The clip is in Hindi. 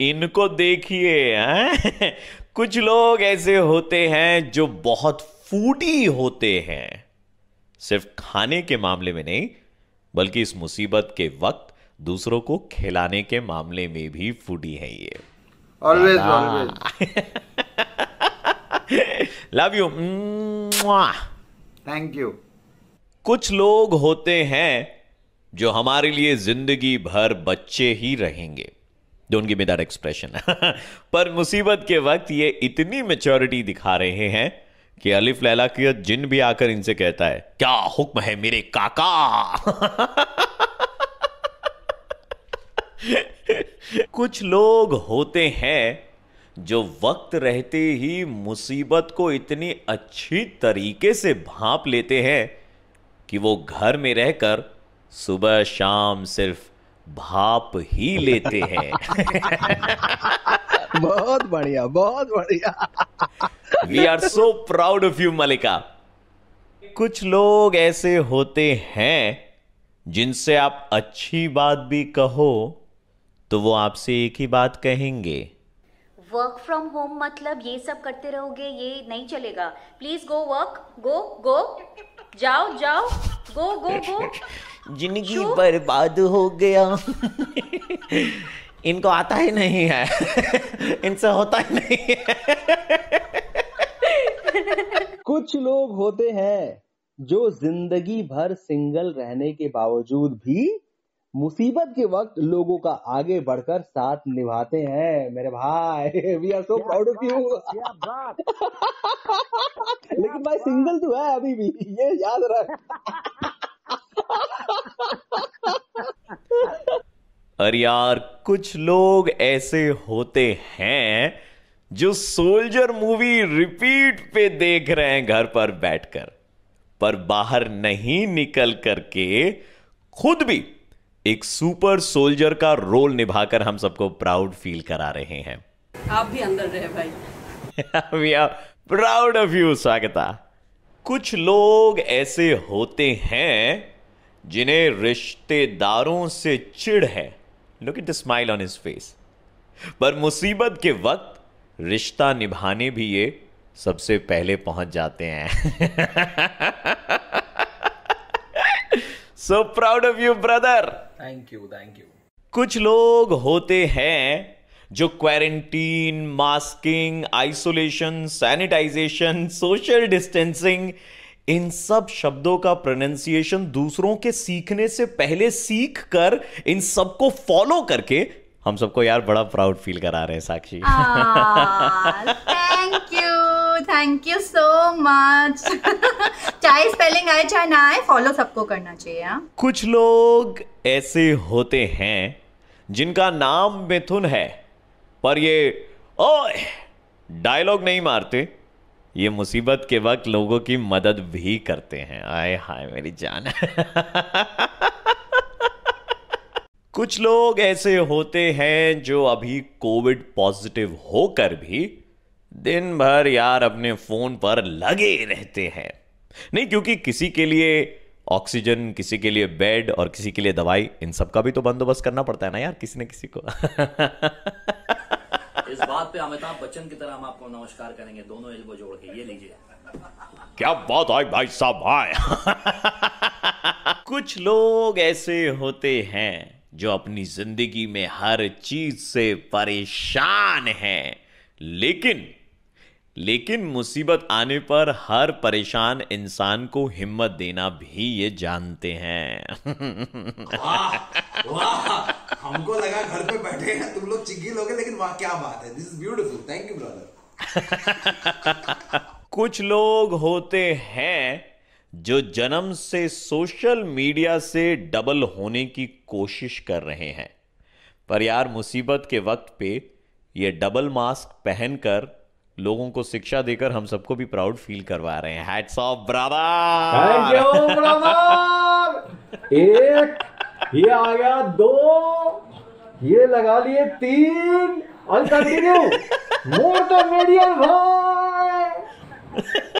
इनको देखिए कुछ लोग ऐसे होते हैं जो बहुत फूडी होते हैं सिर्फ खाने के मामले में नहीं बल्कि इस मुसीबत के वक्त दूसरों को खिलाने के मामले में भी फूडी है ये always love you thank you कुछ लोग होते हैं जो हमारे लिए जिंदगी भर बच्चे ही रहेंगे don't give me that expression पर मुसीबत के वक्त ये इतनी मेच्योरिटी दिखा रहे हैं कि अलिफ लैला की जिन भी आकर इनसे कहता है क्या हुक्म है मेरे काका कुछ लोग होते हैं जो वक्त रहते ही मुसीबत को इतनी अच्छी तरीके से भाप लेते हैं कि वो घर में रहकर सुबह शाम सिर्फ भाप ही लेते हैं बहुत बढ़िया बहुत बढ़िया we are so proud of you Malika कुछ लोग ऐसे होते हैं जिनसे आप अच्छी बात भी कहो तो वो आपसे एक ही बात कहेंगे वर्क फ्रॉम होम मतलब ये सब करते रहोगे ये नहीं चलेगा प्लीज गो वर्क गो गो जाओ जाओ गो गो गो जिंदगी बर्बाद हो गया इनको आता ही नहीं है इनसे होता ही नहीं है कुछ लोग होते हैं जो जिंदगी भर सिंगल रहने के बावजूद भी मुसीबत के वक्त लोगों का आगे बढ़कर साथ निभाते हैं मेरे भाई we are so proud of you लेकिन भाई सिंगल तो है अभी भी ये याद रख अरे यार कुछ लोग ऐसे होते हैं जो सोल्जर मूवी रिपीट पे देख रहे हैं घर पर बैठकर पर बाहर नहीं निकल करके खुद भी एक सुपर सोल्जर का रोल निभाकर हम सबको प्राउड फील करा रहे हैं आप भी अंदर रहे भाई we are proud of you Swagata कुछ लोग ऐसे होते हैं जिन्हें रिश्तेदारों से चिढ़ है look it the smile on his face पर मुसीबत के वक्त रिश्ता निभाने भी ये सबसे पहले पहुंच जाते हैं so proud of you brother thank you thank you कुछ लोग होते हैं जो quarantine masking isolation sanitization social distancing इन सब शब्दों का प्रोनाउंसिएशन दूसरों के सीखने से पहले सीख कर इन सबको फॉलो करके हम सबको यार बड़ा प्राउड फील करा रहे हैं Sakshi thank you thank you so much चाहे स्पेलिंग आए चाहे ना आए फॉलो सबको करना चाहिए हा? कुछ लोग ऐसे होते हैं जिनका नाम मिथुन है पर ये ओए डायलॉग नहीं मारते ये मुसीबत के वक्त लोगों की मदद भी करते हैं आए हाय मेरी जान कुछ लोग ऐसे होते हैं जो अभी कोविड पॉजिटिव होकर भी दिन भर यार अपने फोन पर लगे रहते हैं नहीं क्योंकि किसी के लिए ऑक्सीजन किसी के लिए बेड और किसी के लिए दवाई इन सब का भी तो बंदोबस्त करना पड़ता है ना यार किसी ने किसी को इस बात पे अमिताभ बच्चन की तरह हम आपको नमस्कार करेंगे दोनों एल्बो जोड़ के ये लीजिए क्या बात आई भाई साहब भाई हाँ। कुछ लोग ऐसे होते हैं जो अपनी जिंदगी में हर चीज से परेशान हैं लेकिन लेकिन मुसीबत आने पर हर परेशान इंसान को हिम्मत देना भी ये जानते हैं वाह, वाह, हमको लगा घर पे बैठे हैं तुम लोग चिग्गी लोगे लेकिन वाह क्या बात है this is beautiful thank you brother कुछ लोग होते हैं जो जन्म से सोशल मीडिया से डबल होने की कोशिश कर रहे हैं पर यार मुसीबत के वक्त पे ये डबल मास्क पहनकर लोगों को शिक्षा देकर हम सबको भी प्राउड फील करवा रहे हैं हैट्स ऑफ ब्रदर ब्रदर एक ये आ गया दो ये लगा लिए तीन और कंटिन्यू मोर द भाई